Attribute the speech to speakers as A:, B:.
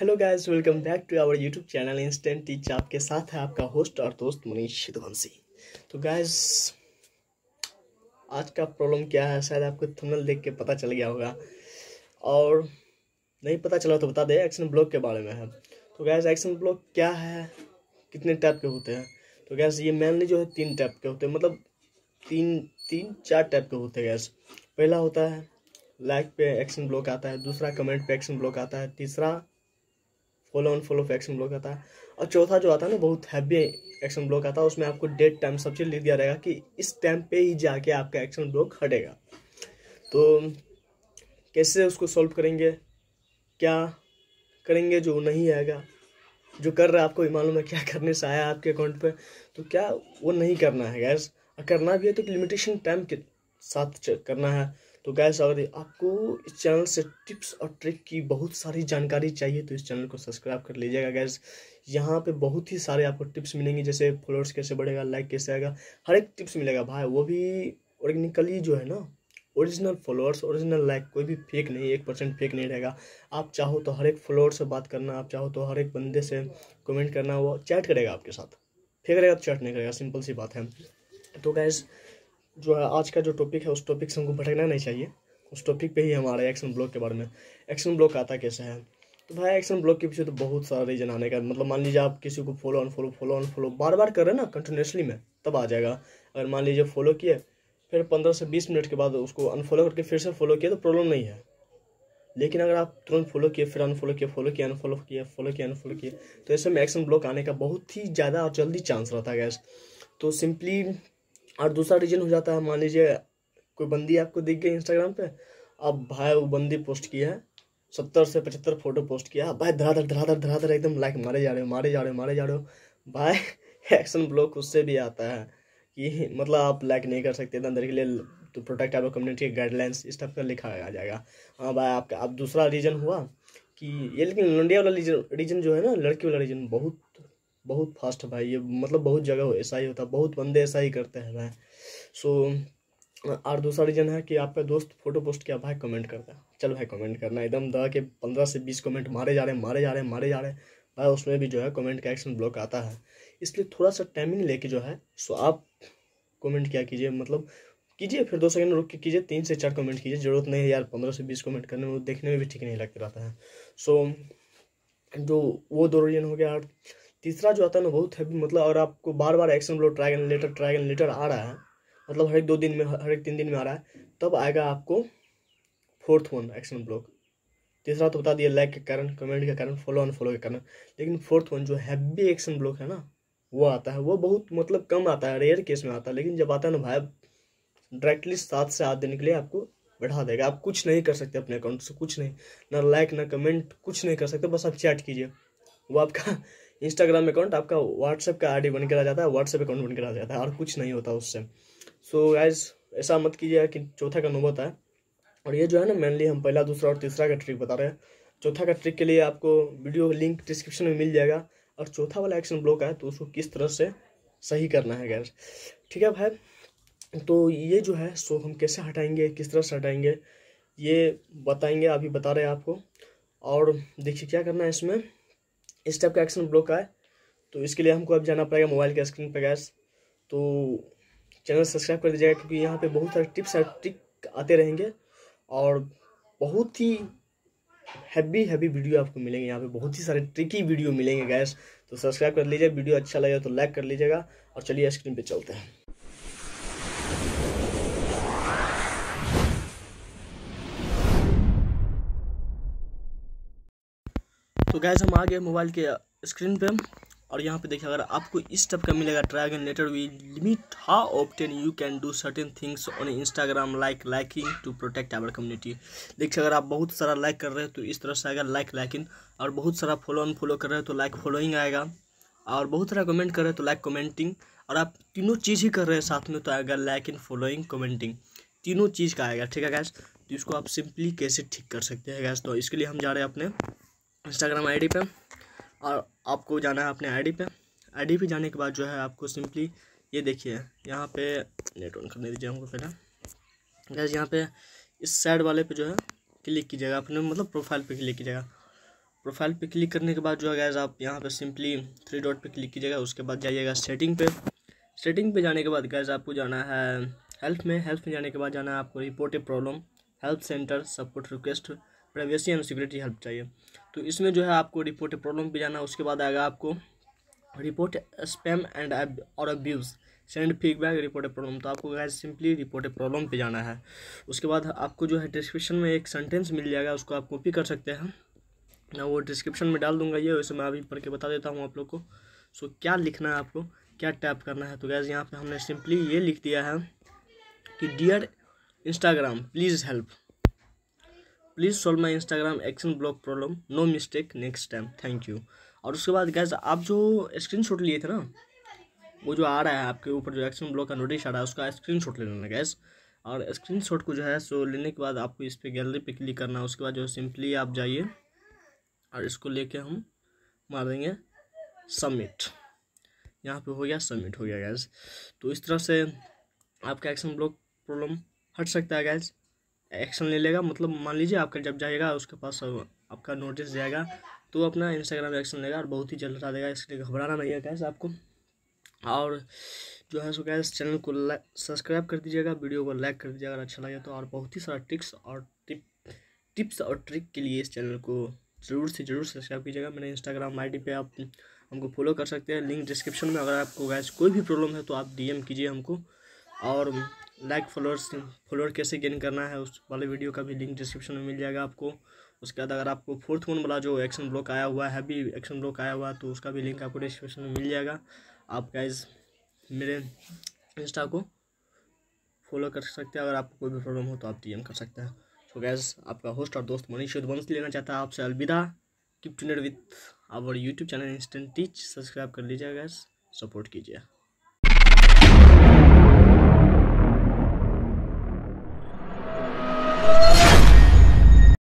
A: hello guys welcome back to our YouTube channel instant teach आपके साथ है आपका होस्ट और दोस्त मनीष शिदवंशी तो गाइस आज का प्रॉब्लम क्या है शायद आपको थंबनेल देख के पता चल गया होगा और नहीं पता चला तो बता दें एक्शन ब्लॉक के बारे में है तो गैस एक्शन ब्लॉक क्या है कितने टाइप के होते हैं तो गैस ये मेनली जो है तीन टाइप के होते हैं मतलब तीन तीन चार टाइप के होते हैं गैस पहला होता है लाइक पे एक्शन ब्लॉक आता है दूसरा कमेंट पे एक्शन ब्लॉक आता है तीसरा follow on follow action block आता है और चौथा जो आता है ना बहुत हैवी एक्शन ब्लॉक आता है उसमें आपको डेट टाइम सब चीज़ लिख दिया रहेगा कि इस टाइम पे ही जाके आपका एक्शन ब्लॉक हटेगा तो कैसे उसको सॉल्व करेंगे क्या करेंगे जो नहीं आएगा जो कर रहा है आपको भी मालूम है क्या करने से आया आपके अकाउंट पे तो क्या वो नहीं करना है गैस करना भी है तो लिमिटेशन टाइम के साथ करना है तो गैस अगर आपको इस चैनल से टिप्स और ट्रिक की बहुत सारी जानकारी चाहिए तो इस चैनल को सब्सक्राइब कर लीजिएगा गैस यहाँ पे बहुत ही सारे आपको टिप्स मिलेंगे जैसे फॉलोअर्स कैसे बढ़ेगा लाइक कैसे आएगा हर एक टिप्स मिलेगा भाई वो भी ऑर्गेनिकली जो है ना ओरिजिनल फॉलोअर्स ओरिजिनल लाइक कोई भी फेक नहीं एक परसेंट फेक नहीं रहेगा आप चाहो तो हर एक फॉलोअर से बात करना आप चाहो तो हर एक बंदे से कमेंट करना वो चैट करेगा आपके साथ फेक रहेगा तो चैट नहीं करेगा सिंपल सी बात है तो गैस जो है आज का जो टॉपिक है उस टॉपिक से हमको भटकना नहीं चाहिए उस टॉपिक पे ही हमारा एक्शन ब्लॉक के बारे में एक्शन ब्लॉक आता कैसे है तो भाई एक्शन ब्लॉक के पीछे तो बहुत सारा रीजन आने का मतलब मान लीजिए आप किसी को follow on follow follow follow बार बार कर रहे हैं ना कंटिन्यूसली में तब आ जाएगा अगर मान लीजिए फॉलो किए फिर पंद्रह से बीस मिनट के बाद उसको अनफॉलो करके फिर से फॉलो किया तो प्रॉब्लम नहीं है लेकिन अगर आप तुरंत फॉलो किए फिर अनफॉलो किए फॉलो किए अनफॉलो किए फॉलो किए अनफॉलो किए तो ऐसे में एक्शन ब्लॉक आने का बहुत ही ज़्यादा और जल्दी चांस रहता है गैस तो सिंपली और दूसरा रीज़न हो जाता है मान लीजिए कोई बंदी आपको दिख गई इंस्टाग्राम पे अब भाई वो बंदी पोस्ट किया है सत्तर से पचहत्तर फोटो पोस्ट किया भाई धराधर धराधर धराधर एकदम लाइक मारे जा रहे हो मारे जा रहे हो मारे जा रहे हो भाई एक्शन ब्लॉक उससे भी आता है कि मतलब आप लाइक नहीं कर सकते इतना देर के लिए तो प्रोटेक्ट आपको कम्युनिटी के गाइडलाइंस इस टाइप का लिखा आ जाएगा हाँ भाई आपका अब दूसरा रीज़न हुआ कि ये लेकिन लंडिया वाला रीजन रीजन जो है ना लड़की वाला रीजन बहुत बहुत फास्ट है भाई ये मतलब बहुत जगह ऐसा ही होता है बहुत बंदे ऐसा ही करते हैं भाई सो और दूसरा रीज़न है कि आपका दोस्त फोटो पोस्ट किया भाई कमेंट करता है चल भाई कमेंट करना एकदम दवा के पंद्रह से बीस कमेंट मारे जा रहे हैं मारे जा रहे हैं मारे जा रहे हैं भाई उसमें भी जो है कमेंट का एक्शन ब्लॉक आता है इसलिए थोड़ा सा टाइमिंग लेके जो है सो आप कमेंट क्या कीजिए मतलब कीजिए फिर दो सेकंड रुक के कीजिए तीन से चार कमेंट कीजिए ज़रूरत नहीं है यार पंद्रह से बीस कमेंट करने में देखने में भी ठीक नहीं लगता रहता है सो जो वो दो रीजन हो गया तीसरा जो आता है ना बहुत हैवी मतलब अगर आपको बार बार action block try again later try again later आ रहा है मतलब हर एक दो दिन में हर एक तीन दिन में आ रहा है तब आएगा आपको फोर्थ वन एक्शन ब्लॉक तीसरा तो बता दिया लाइक के कारण कमेंट के कारण फॉलो फॉलो के कारण लेकिन फोर्थ वन जो हैवी एक्शन ब्लॉक है ना वो आता है वो बहुत मतलब कम आता है रेयर केस में आता है लेकिन जब आता है ना भाई डायरेक्टली सात से आठ दिन के लिए आपको बढ़ा देगा आप कुछ नहीं कर सकते अपने अकाउंट से कुछ नहीं ना लाइक ना कमेंट कुछ नहीं कर सकते बस आप चैट कीजिए वो आपका इंस्टाग्राम अकाउंट आपका व्हाट्सएप का आईडी कर आ जाता है व्हाट्सएप अकाउंट कर आ जाता है और कुछ नहीं होता उससे सो so, गाइज ऐसा मत कीजिए कि चौथा का नौबत है और ये जो है ना मेनली हम पहला दूसरा और तीसरा का ट्रिक बता रहे हैं चौथा का ट्रिक के लिए आपको वीडियो लिंक डिस्क्रिप्शन में मिल जाएगा और चौथा वाला एक्शन ब्लॉक है तो उसको किस तरह से सही करना है गैस ठीक है भाई तो ये जो है सो हम कैसे हटाएंगे किस तरह से हटाएंगे ये बताएंगे अभी बता रहे हैं आपको और देखिए क्या करना है इसमें इस टाइप का एक्शन ब्लॉक का है तो इसके लिए हमको अब जाना पड़ेगा मोबाइल के स्क्रीन पर गैस तो चैनल सब्सक्राइब कर दीजिएगा क्योंकि यहाँ पे बहुत सारे टिप्स और ट्रिक आते रहेंगे और बहुत ही हैवी हैवी वीडियो आपको मिलेंगे यहाँ पे बहुत ही सारे ट्रिकी वीडियो मिलेंगे गैस तो सब्सक्राइब कर लीजिए वीडियो अच्छा लगे तो लाइक कर लीजिएगा और चलिए स्क्रीन पर चलते हैं तो गैस हम आ गए मोबाइल के स्क्रीन uh, पे और यहाँ पे देखिए अगर आपको इस टाइप का मिलेगा try again later we limit how often you can do certain things on Instagram like liking to protect our community देखिए अगर आप बहुत सारा लाइक कर रहे हैं तो इस तरह से आएगा लाइक लाइकिंग और बहुत सारा फॉलो ऑन फॉलो कर रहे हो तो लाइक फॉलोइंग आएगा और बहुत सारा कमेंट कर रहे हैं तो लाइक कमेंटिंग और आप तीनों चीज़ ही कर रहे हैं साथ में तो आएगा लाइक इन फॉलोइंग कमेंटिंग तीनों चीज़ का आएगा ठीक है गैस तो इसको आप सिंपली कैसे ठीक कर सकते हैं गैस तो इसके लिए हम जा रहे हैं अपने इंस्टाग्राम आईडी पे और आपको जाना है अपने आईडी पे आईडी पे जाने के बाद जो है आपको सिंपली ये देखिए यहाँ पे नेट ऑन करने दीजिए हमको पहले गैस यहाँ पे इस साइड वाले पे जो है क्लिक कीजिएगा अपने मतलब प्रोफाइल पे क्लिक कीजिएगा प्रोफाइल पे क्लिक करने के बाद जो है गैस आप यहाँ पे सिंपली थ्री डॉट पे क्लिक कीजिएगा उसके बाद जाइएगा सेटिंग पे सेटिंग पे जाने के बाद गैस आपको जाना है हेल्प में हेल्प में जाने के बाद जाना है आपको report a problem help center support request privacy and security help चाहिए तो इसमें जो है आपको रिपोर्ट प्रॉब्लम पे जाना उसके बाद आएगा आपको रिपोर्ट स्पैम एंड और abuse send feedback report problem तो आपको गैस सिंपली रिपोर्ट प्रॉब्लम पे जाना है उसके बाद आपको जो है डिस्क्रिप्शन में एक सेंटेंस मिल जाएगा उसको आप कॉपी कर सकते हैं मैं वो डिस्क्रिप्शन में डाल दूंगा ये वैसे मैं अभी पढ़ के बता देता हूँ आप लोग को सो क्या लिखना है आपको क्या टैप करना है तो गैस यहाँ पर हमने सिंपली ये लिख दिया है कि dear Instagram please help please solve my Instagram action block problem no mistake next time thank you और उसके बाद गैस आप जो शॉट लिए थे ना वो जो आ रहा है आपके ऊपर जो एक्शन ब्लॉक का नोटिस आ रहा है उसका स्क्रीन ले लेना गैस और शॉट को जो है सो लेने के बाद आपको इस पर गैलरी पे क्लिक करना है उसके बाद जो सिंपली आप जाइए और इसको लेके हम मार देंगे सबमिट यहाँ पे हो गया सबमिट हो गया गैस तो इस तरह से आपका एक्शन ब्लॉक प्रॉब्लम हट सकता है गैस एक्शन ले लेगा मतलब मान लीजिए आपका जब जाएगा उसके पास आपका नोटिस जाएगा तो अपना इंस्टाग्राम एक्शन लेगा और बहुत ही जल्द हटा देगा इसलिए घबराना नहीं है कैसे आपको और जो है सो गैस चैनल को सब्सक्राइब कर दीजिएगा वीडियो को लाइक कर दीजिएगा अगर अच्छा लगे तो और बहुत ही सारा ट्रिक्स और टिप टिप्स और ट्रिक के लिए इस चैनल को ज़रूर से ज़रूर सब्सक्राइब कीजिएगा मेरे इंस्टाग्राम आईडी पे आप हमको फॉलो कर सकते हैं लिंक डिस्क्रिप्शन में अगर आपको गैस कोई भी प्रॉब्लम है तो आप डीएम कीजिए हमको और लाइक फॉलोअर्स फॉलोअर कैसे गेन करना है उस वाले वीडियो का भी लिंक डिस्क्रिप्शन में मिल जाएगा आपको उसके बाद अगर आपको फोर्थ वन वाला जो एक्शन ब्लॉक आया हुआ है भी एक्शन ब्लॉक आया हुआ है तो उसका भी लिंक आपको डिस्क्रिप्शन में मिल जाएगा आप गाइज मेरे इंस्टा को फॉलो कर सकते हैं अगर आपको कोई भी प्रॉब्लम हो तो आप डी कर सकते हैं सो गैस आपका होस्ट और दोस्त मनीष यदवंश लेना चाहता है आपसे अलविदा keep tuned with our YouTube channel instant teach subscribe कर लीजिए गैस सपोर्ट कीजिए